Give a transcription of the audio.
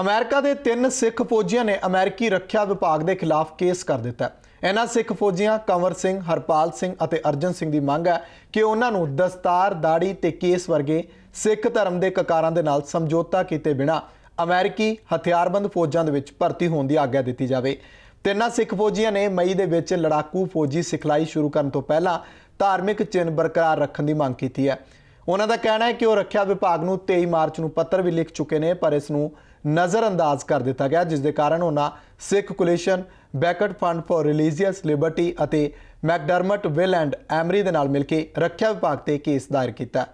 America ਦੇ ਤਿੰਨ ਸਿੱਖ ਫੌਜੀਆਂ ਨੇ ਅਮਰੀਕੀ ਰੱਖਿਆ ਵਿਭਾਗ ਦੇ ਖਿਲਾਫ ਕੇਸ ਕਰ ਦਿੱਤਾ ਇਹਨਾਂ ਸਿੱਖ ਫੌਜੀਆਂ ਕੰਵਰ ਸਿੰਘ, ਹਰਪਾਲ ਸਿੰਘ ਅਤੇ ਅਰਜਨ ਸਿੰਘ ਦੀ ਮੰਗ ਹੈ ਕਿ ਉਹਨਾਂ ਨੂੰ ਦਸਤਾਰ, ਦਾੜੀ ਤੇ ਕੇਸ ਵਰਗੇ ਸਿੱਖ ਧਰਮ ਦੇ ਕਕਾਰਾਂ ਦੇ ਨਾਲ ਸਮਝੌਤਾ ਕੀਤੇ ਬਿਨਾ ਅਮਰੀਕੀ ਹਥਿਆਰਬੰਦ ਫੌਜਾਂ ਦੇ ਵਿੱਚ ਭਰਤੀ ਹੋਣ ਦੀ ਆਗਿਆ ਦਿੱਤੀ ਜਾਵੇ ਤਿੰਨਾਂ ਸਿੱਖ ਫੌਜੀਆਂ ਨੇ ਮਈ ਦੇ ਵਿੱਚ ਲੜਾਕੂ ਫੌਜੀ ਸਿਖਲਾਈ ਸ਼ੁਰੂ ਕਰਨ ਤੋਂ ਪਹਿਲਾਂ ਧਾਰਮਿਕ ਚਿੰਨ ਬਰਕਰਾਰ ਰੱਖਣ ਦੀ ਮੰਗ ਕੀਤੀ ਹੈ ਉਹਨਾਂ ਦਾ ਕਹਿਣਾ ਹੈ ਕਿ ਉਹ ਰੱਖਿਆ ਵਿਭਾਗ ਨੂੰ 23 ਮਾਰਚ ਨੂੰ ਪੱਤਰ ਵੀ ਲਿਖ ਚੁੱਕੇ ਨੇ ਪਰ ਇਸ ਨੂੰ ਨਜ਼ਰਅੰਦਾਜ਼ ਕਰ ਦਿੱਤਾ ਗਿਆ ਜਿਸ ਦੇ ਕਾਰਨ ਉਹਨਾਂ Sikh Coalition Becket Fund for Religious Liberty ਅਤੇ ਮੈਕਡਰਮਟ ਵਿਲ ਐਂਡ ਐਮਰੀ ਦੇ ਨਾਲ ਮਿਲ ਕੇ ਰੱਖਿਆ ਵਿਭਾਗ ਤੇ ਕੇਸ ਦਾਇਰ ਕੀਤਾ